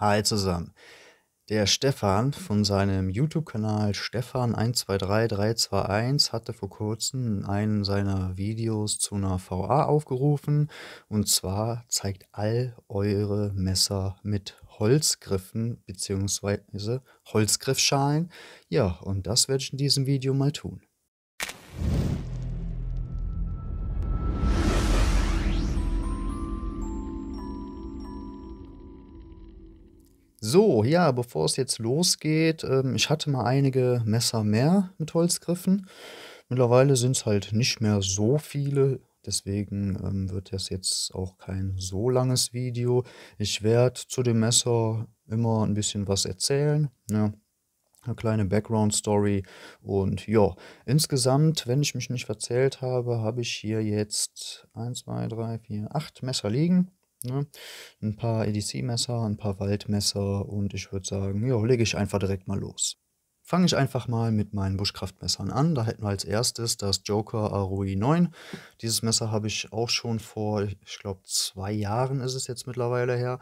Hi zusammen. Der Stefan von seinem YouTube-Kanal Stefan123321 hatte vor kurzem einen seiner Videos zu einer VA aufgerufen und zwar zeigt all eure Messer mit Holzgriffen bzw. Holzgriffschalen. Ja, und das werde ich in diesem Video mal tun. So, ja, bevor es jetzt losgeht, ähm, ich hatte mal einige Messer mehr mit Holzgriffen. Mittlerweile sind es halt nicht mehr so viele, deswegen ähm, wird das jetzt auch kein so langes Video. Ich werde zu dem Messer immer ein bisschen was erzählen. Ja, ne? eine kleine Background-Story. Und ja, insgesamt, wenn ich mich nicht verzählt habe, habe ich hier jetzt 1, 2, 3, 4, 8 Messer liegen. Ne? Ein paar EDC-Messer, ein paar Waldmesser und ich würde sagen, ja, lege ich einfach direkt mal los. Fange ich einfach mal mit meinen Buschkraftmessern an. Da hätten wir als erstes das Joker Arui 9. Dieses Messer habe ich auch schon vor, ich glaube, zwei Jahren ist es jetzt mittlerweile her,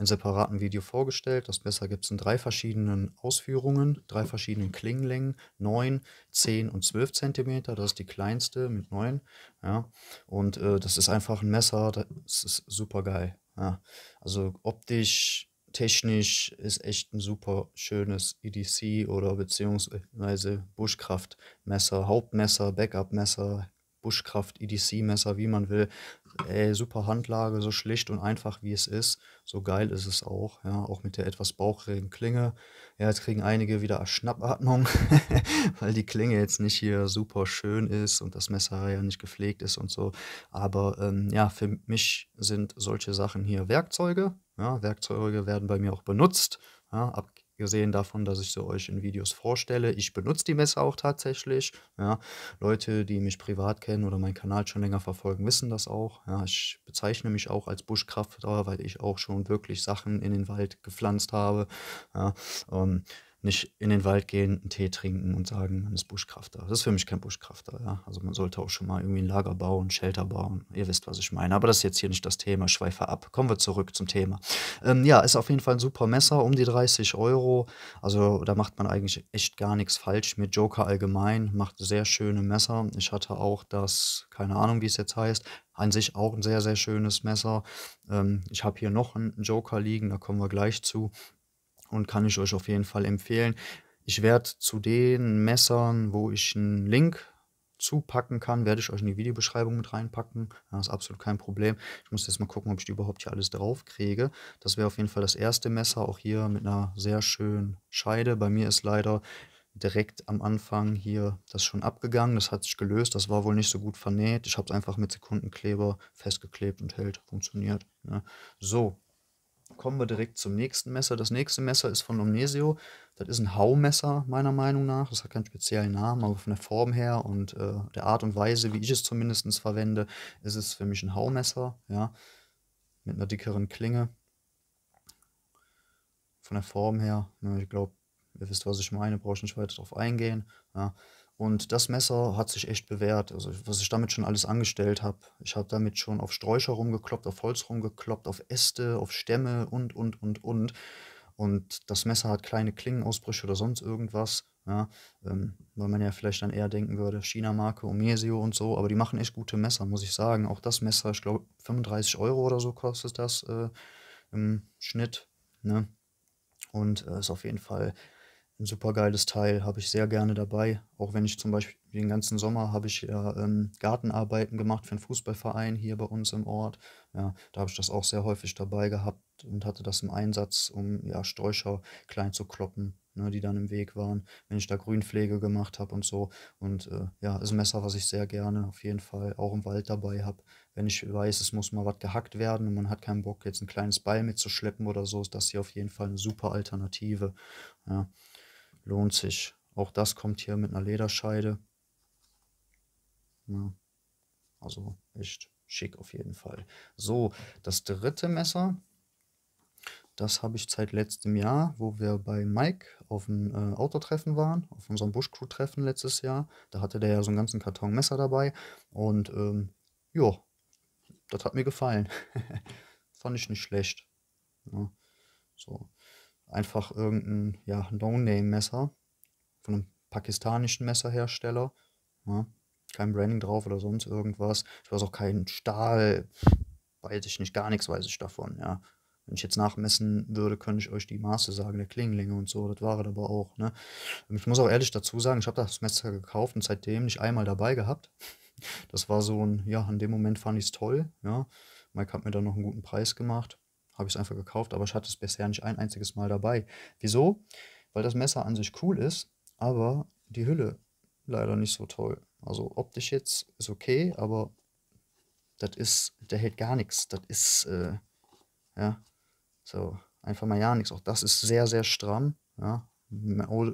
in separaten Video vorgestellt. Das Messer gibt es in drei verschiedenen Ausführungen, drei verschiedenen Klingenlängen, 9, 10 und 12 cm. Das ist die kleinste mit 9. Ja. Und äh, das ist einfach ein Messer, das ist super geil. Ja. Also optisch technisch ist echt ein super schönes EDC oder beziehungsweise Bushcraft-Messer, Hauptmesser, Backup-Messer, Bushcraft, EDC-Messer, wie man will. Ey, super Handlage, so schlicht und einfach wie es ist. So geil ist es auch. Ja, auch mit der etwas bauchigen Klinge. Ja, jetzt kriegen einige wieder Schnappatmung, weil die Klinge jetzt nicht hier super schön ist und das Messer ja nicht gepflegt ist und so. Aber ähm, ja, für mich sind solche Sachen hier Werkzeuge. Ja, Werkzeuge werden bei mir auch benutzt. Ja, ab gesehen davon, dass ich sie euch in Videos vorstelle. Ich benutze die Messe auch tatsächlich. Ja. Leute, die mich privat kennen oder meinen Kanal schon länger verfolgen, wissen das auch. Ja, ich bezeichne mich auch als Buschkrafter, weil ich auch schon wirklich Sachen in den Wald gepflanzt habe. Ja. Ähm, nicht in den Wald gehen, einen Tee trinken und sagen, man ist Buschkrafter. Das ist für mich kein Buschkrafter. Ja? Also man sollte auch schon mal irgendwie ein Lager bauen, ein Shelter bauen. Ihr wisst, was ich meine. Aber das ist jetzt hier nicht das Thema. schweife ab. Kommen wir zurück zum Thema. Ähm, ja, ist auf jeden Fall ein super Messer, um die 30 Euro. Also da macht man eigentlich echt gar nichts falsch mit Joker allgemein. Macht sehr schöne Messer. Ich hatte auch das, keine Ahnung, wie es jetzt heißt, an sich auch ein sehr, sehr schönes Messer. Ähm, ich habe hier noch einen Joker liegen, da kommen wir gleich zu und kann ich euch auf jeden Fall empfehlen. Ich werde zu den Messern, wo ich einen Link zupacken kann, werde ich euch in die Videobeschreibung mit reinpacken. Das ist absolut kein Problem. Ich muss jetzt mal gucken, ob ich die überhaupt hier alles drauf kriege. Das wäre auf jeden Fall das erste Messer, auch hier mit einer sehr schönen Scheide. Bei mir ist leider direkt am Anfang hier das schon abgegangen. Das hat sich gelöst. Das war wohl nicht so gut vernäht. Ich habe es einfach mit Sekundenkleber festgeklebt und hält. Funktioniert. Ne? So, kommen wir direkt zum nächsten Messer. Das nächste Messer ist von Omnesio. Das ist ein Haumesser, meiner Meinung nach. Das hat keinen speziellen Namen, aber von der Form her und äh, der Art und Weise, wie ich es zumindest verwende, ist es für mich ein Haumesser, ja. Mit einer dickeren Klinge. Von der Form her, ich glaube, ihr wisst, was ich meine, brauche ich nicht weiter darauf eingehen. Ja. Und das Messer hat sich echt bewährt. Also, was ich damit schon alles angestellt habe. Ich habe damit schon auf Sträucher rumgekloppt, auf Holz rumgekloppt, auf Äste, auf Stämme und, und, und, und. Und das Messer hat kleine Klingenausbrüche oder sonst irgendwas. Ja, ähm, weil man ja vielleicht dann eher denken würde, China-Marke, Omesio und so. Aber die machen echt gute Messer, muss ich sagen. Auch das Messer, ich glaube, 35 Euro oder so kostet das äh, im Schnitt. Ne? Und äh, ist auf jeden Fall ein super geiles Teil, habe ich sehr gerne dabei. Auch wenn ich zum Beispiel den ganzen Sommer habe ich ja ähm, Gartenarbeiten gemacht für einen Fußballverein hier bei uns im Ort. Ja, da habe ich das auch sehr häufig dabei gehabt und hatte das im Einsatz, um ja, Sträucher klein zu kloppen, ne, die dann im Weg waren, wenn ich da Grünpflege gemacht habe und so. Und äh, ja, ist ein Messer, was ich sehr gerne auf jeden Fall auch im Wald dabei habe. Wenn ich weiß, es muss mal was gehackt werden und man hat keinen Bock, jetzt ein kleines Beil mitzuschleppen oder so, ist das hier auf jeden Fall eine super Alternative. Ja lohnt sich. Auch das kommt hier mit einer Lederscheide. Ja, also echt schick auf jeden Fall. So, das dritte Messer, das habe ich seit letztem Jahr, wo wir bei Mike auf dem äh, Autotreffen waren, auf unserem Bushcrew-Treffen letztes Jahr. Da hatte der ja so einen ganzen Karton Messer dabei. Und ähm, ja, das hat mir gefallen. Fand ich nicht schlecht. Ja, so einfach irgendein ja, No-Name-Messer von einem pakistanischen Messerhersteller. Ja, kein Branding drauf oder sonst irgendwas. Ich weiß auch keinen Stahl, weiß ich nicht, gar nichts weiß ich davon, ja. Wenn ich jetzt nachmessen würde, könnte ich euch die Maße sagen, der Klingelinge und so, das war das aber auch, ne. Ich muss auch ehrlich dazu sagen, ich habe das Messer gekauft und seitdem nicht einmal dabei gehabt. Das war so ein, ja, in dem Moment fand ich es toll, ja. Mike hat mir dann noch einen guten Preis gemacht habe ich es einfach gekauft, aber ich hatte es bisher nicht ein einziges Mal dabei. Wieso? Weil das Messer an sich cool ist, aber die Hülle leider nicht so toll. Also optisch jetzt ist okay, aber das ist, der hält gar nichts. Das ist, äh, ja, so, einfach mal ja nichts. Auch das ist sehr, sehr stramm, ja.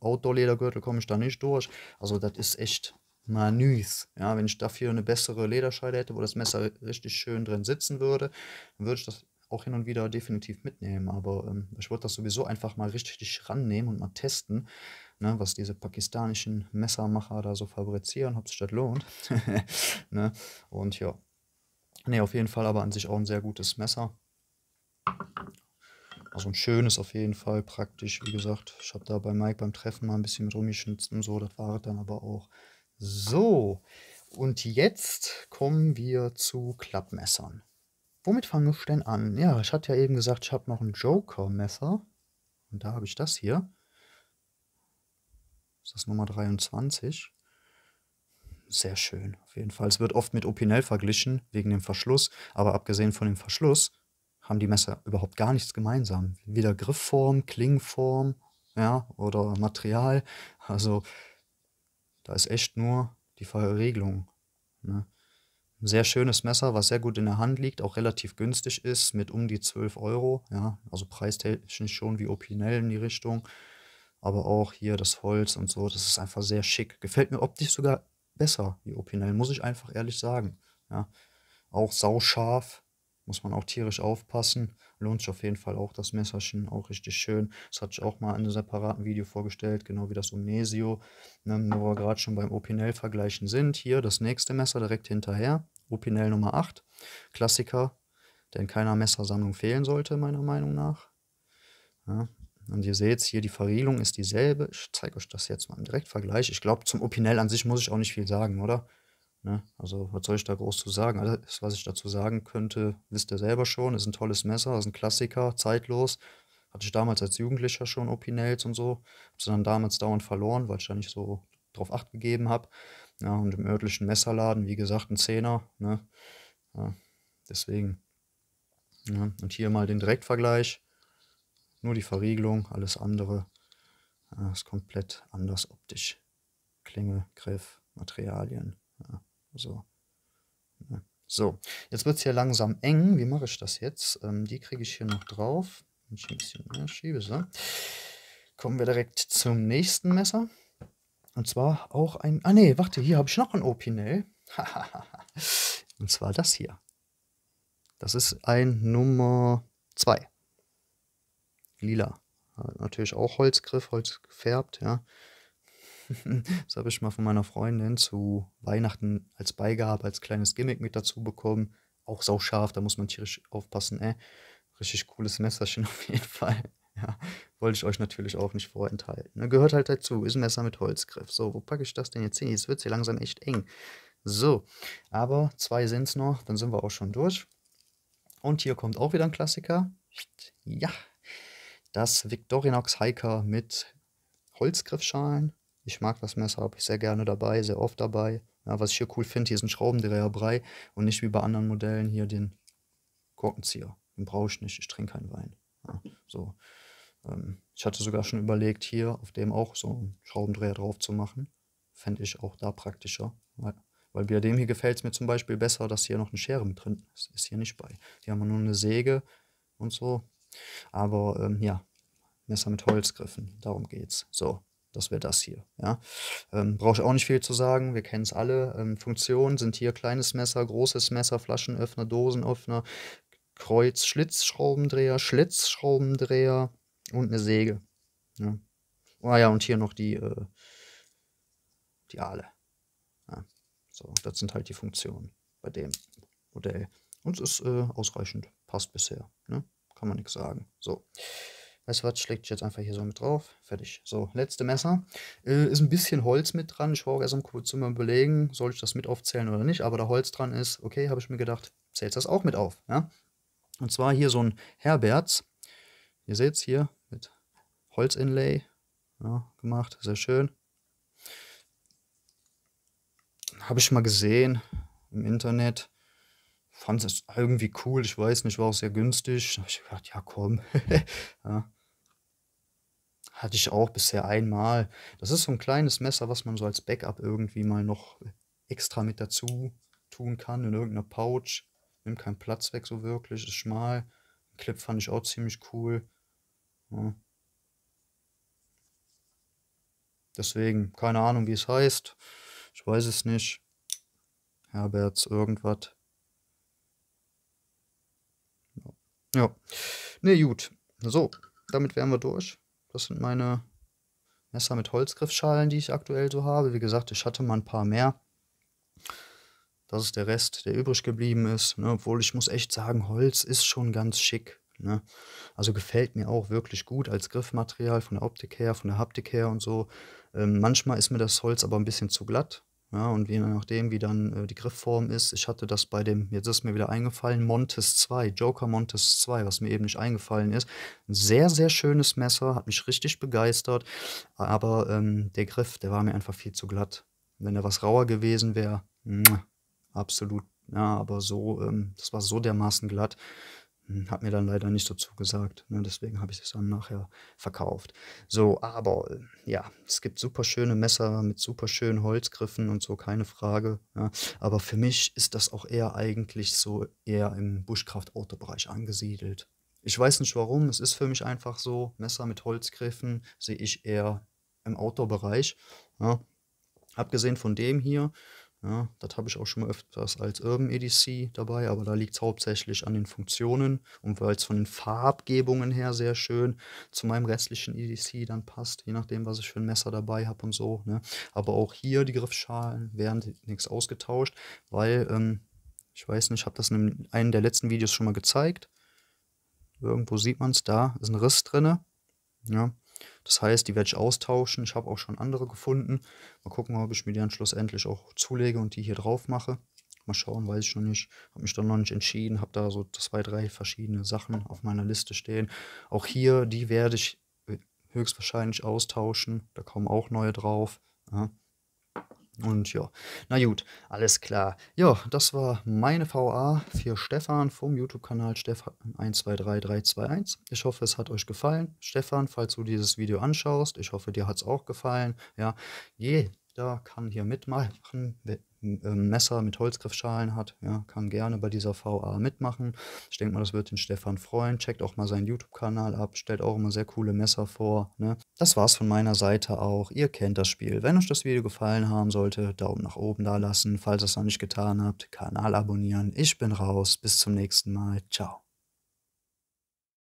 Outdoor-Ledergürtel komme ich da nicht durch. Also das ist echt manüs. Ja, wenn ich dafür eine bessere Lederscheide hätte, wo das Messer richtig schön drin sitzen würde, dann würde ich das auch hin und wieder definitiv mitnehmen. Aber ähm, ich würde das sowieso einfach mal richtig rannehmen und mal testen, ne, was diese pakistanischen Messermacher da so fabrizieren, ob sich das lohnt. ne? Und ja. Ne, auf jeden Fall aber an sich auch ein sehr gutes Messer. Also ein schönes auf jeden Fall, praktisch, wie gesagt. Ich habe da bei Mike beim Treffen mal ein bisschen mit rumgeschnitzt und so, das war dann aber auch. So, und jetzt kommen wir zu Klappmessern. Womit fange ich denn an? Ja, ich hatte ja eben gesagt, ich habe noch ein Joker-Messer. Und da habe ich das hier. Das ist Nummer 23. Sehr schön, auf jeden Fall. Es wird oft mit Opinel verglichen, wegen dem Verschluss. Aber abgesehen von dem Verschluss haben die Messer überhaupt gar nichts gemeinsam. Weder Griffform, Klingenform ja, oder Material. Also da ist echt nur die Verregelung. Ne? sehr schönes Messer, was sehr gut in der Hand liegt, auch relativ günstig ist, mit um die 12 Euro. Ja, also preistechnisch schon wie Opinel in die Richtung. Aber auch hier das Holz und so, das ist einfach sehr schick. Gefällt mir optisch sogar besser wie Opinel, muss ich einfach ehrlich sagen. Ja, auch sauscharf, muss man auch tierisch aufpassen. Lohnt sich auf jeden Fall auch das Messerchen, auch richtig schön. Das hatte ich auch mal in einem separaten Video vorgestellt, genau wie das Omnesio, ne, wo wir gerade schon beim Opinel-Vergleichen sind. Hier das nächste Messer direkt hinterher, Opinel Nummer 8, Klassiker, der in keiner Messersammlung fehlen sollte, meiner Meinung nach. Ja, und ihr seht hier, die Verriegelung ist dieselbe. Ich zeige euch das jetzt mal im Direktvergleich. Ich glaube, zum Opinel an sich muss ich auch nicht viel sagen, oder? Ne? Also was soll ich da groß zu sagen? Alles, was ich dazu sagen könnte, wisst ihr selber schon. Ist ein tolles Messer, ist ein Klassiker, zeitlos. Hatte ich damals als Jugendlicher schon Opinels und so. Habe sie dann damals dauernd verloren, weil ich da nicht so drauf acht gegeben habe. Ja, und im örtlichen Messerladen, wie gesagt, ein Zehner. Ne? Ja, deswegen. Ja, und hier mal den Direktvergleich. Nur die Verriegelung, alles andere ja, äh, ist komplett anders optisch. Klinge, Griff, Materialien. Ja. So. So, jetzt wird es hier langsam eng. Wie mache ich das jetzt? Ähm, die kriege ich hier noch drauf. Wenn ich ein bisschen mehr schiebe, so. Kommen wir direkt zum nächsten Messer. Und zwar auch ein... Ah nee, warte, hier habe ich noch ein Opinel. Und zwar das hier. Das ist ein Nummer 2. Lila. Natürlich auch Holzgriff, Holz gefärbt, ja das habe ich mal von meiner Freundin zu Weihnachten als Beigabe, als kleines Gimmick mit dazu bekommen. Auch sauscharf, da muss man tierisch aufpassen, ey. Ne? Richtig cooles Messerchen auf jeden Fall. Ja, wollte ich euch natürlich auch nicht vorenthalten. Ne? gehört halt dazu, ist ein Messer mit Holzgriff. So, wo packe ich das denn jetzt hin? Jetzt wird es hier langsam echt eng. So, aber zwei sind es noch, dann sind wir auch schon durch. Und hier kommt auch wieder ein Klassiker. Ja, das Victorinox Hiker mit Holzgriffschalen ich mag das Messer, habe ich sehr gerne dabei, sehr oft dabei. Ja, was ich hier cool finde, hier ist ein Schraubendreherbrei und nicht wie bei anderen Modellen hier den Korkenzieher. Den brauche ich nicht, ich trinke keinen Wein. Ja, so. Ähm, ich hatte sogar schon überlegt, hier auf dem auch so einen Schraubendreher drauf zu machen. Fände ich auch da praktischer. Weil, weil bei dem hier gefällt es mir zum Beispiel besser, dass hier noch eine Schere mit drin ist. Ist hier nicht bei. Hier haben wir nur eine Säge und so. Aber ähm, ja, Messer mit Holzgriffen, darum geht's. So, das wäre das hier. Ja. Ähm, Brauche ich auch nicht viel zu sagen, wir kennen es alle. Ähm, Funktionen sind hier kleines Messer, großes Messer, Flaschenöffner, Dosenöffner, Kreuz, Schlitzschraubendreher, Schlitzschraubendreher und eine Säge. Ja. Oh ja, und hier noch die, äh, die Aale. Ja. So, das sind halt die Funktionen bei dem Modell. Und es ist äh, ausreichend, passt bisher. Ne? Kann man nichts sagen. So. Weißt du was, schlägt ich jetzt einfach hier so mit drauf. Fertig. So, letzte Messer. Äh, ist ein bisschen Holz mit dran. Ich war auch erst am kurz immer überlegen, soll ich das mit aufzählen oder nicht. Aber da Holz dran ist, okay, habe ich mir gedacht, zählt das auch mit auf. Ja? Und zwar hier so ein Herberts. Ihr seht es hier mit Holzinlay ja, gemacht. Sehr schön. Habe ich mal gesehen im Internet fand es irgendwie cool. Ich weiß nicht, war auch sehr günstig. Da habe ich gedacht, ja komm. ja. Hatte ich auch bisher einmal. Das ist so ein kleines Messer, was man so als Backup irgendwie mal noch extra mit dazu tun kann, in irgendeiner Pouch. Nimmt keinen Platz weg so wirklich, ist schmal. Den Clip fand ich auch ziemlich cool. Ja. Deswegen, keine Ahnung, wie es heißt. Ich weiß es nicht. Herberts irgendwas. Ja. ja. Ne, gut. So, damit wären wir durch. Das sind meine Messer mit Holzgriffschalen, die ich aktuell so habe. Wie gesagt, ich hatte mal ein paar mehr. Das ist der Rest, der übrig geblieben ist. Ne? Obwohl ich muss echt sagen, Holz ist schon ganz schick. Ne? Also gefällt mir auch wirklich gut als Griffmaterial, von der Optik her, von der Haptik her und so. Ähm, manchmal ist mir das Holz aber ein bisschen zu glatt. Ja, und je nachdem, wie dann äh, die Griffform ist, ich hatte das bei dem, jetzt ist mir wieder eingefallen, Montes 2, Joker Montes 2, was mir eben nicht eingefallen ist. Ein sehr, sehr schönes Messer, hat mich richtig begeistert, aber ähm, der Griff, der war mir einfach viel zu glatt. Wenn er was rauer gewesen wäre, absolut, ja, aber so, ähm, das war so dermaßen glatt, hm, hat mir dann leider nicht so zugesagt. Ne? Deswegen habe ich es dann nachher verkauft. So, aber äh, ja, es gibt super schöne Messer mit super schönen Holzgriffen und so, keine Frage. Ja? Aber für mich ist das auch eher eigentlich so eher im Bushcraft-Autobereich angesiedelt. Ich weiß nicht warum, es ist für mich einfach so. Messer mit Holzgriffen sehe ich eher im Outdoor-Bereich. Ja? Abgesehen von dem hier ja, das habe ich auch schon mal öfters als Urban EDC dabei, aber da liegt es hauptsächlich an den Funktionen und weil es von den Farbgebungen her sehr schön zu meinem restlichen EDC dann passt, je nachdem, was ich für ein Messer dabei habe und so. Ne? Aber auch hier die Griffschalen werden nichts ausgetauscht, weil, ähm, ich weiß nicht, ich habe das in einem der letzten Videos schon mal gezeigt. Irgendwo sieht man es, da ist ein Riss drin. Ja, das heißt, die werde ich austauschen. Ich habe auch schon andere gefunden. Mal gucken, ob ich mir die dann schlussendlich auch zulege und die hier drauf mache. Mal schauen, weiß ich noch nicht. Habe mich dann noch nicht entschieden. Habe da so zwei, drei verschiedene Sachen auf meiner Liste stehen. Auch hier, die werde ich äh, höchstwahrscheinlich austauschen. Da kommen auch neue drauf. Ja. Und ja, na gut, alles klar. Ja, das war meine VA für Stefan vom YouTube-Kanal Stefan123321. Ich hoffe, es hat euch gefallen. Stefan, falls du dieses Video anschaust, ich hoffe, dir hat es auch gefallen. Ja, geh Richter kann hier mitmachen, ähm, Messer mit Holzgriffschalen hat, ja, kann gerne bei dieser VA mitmachen. Ich denke mal, das wird den Stefan freuen. Checkt auch mal seinen YouTube-Kanal ab, stellt auch immer sehr coole Messer vor. Ne? Das war's von meiner Seite auch. Ihr kennt das Spiel. Wenn euch das Video gefallen haben sollte, Daumen nach oben da lassen. Falls ihr es noch nicht getan habt, Kanal abonnieren. Ich bin raus. Bis zum nächsten Mal. Ciao.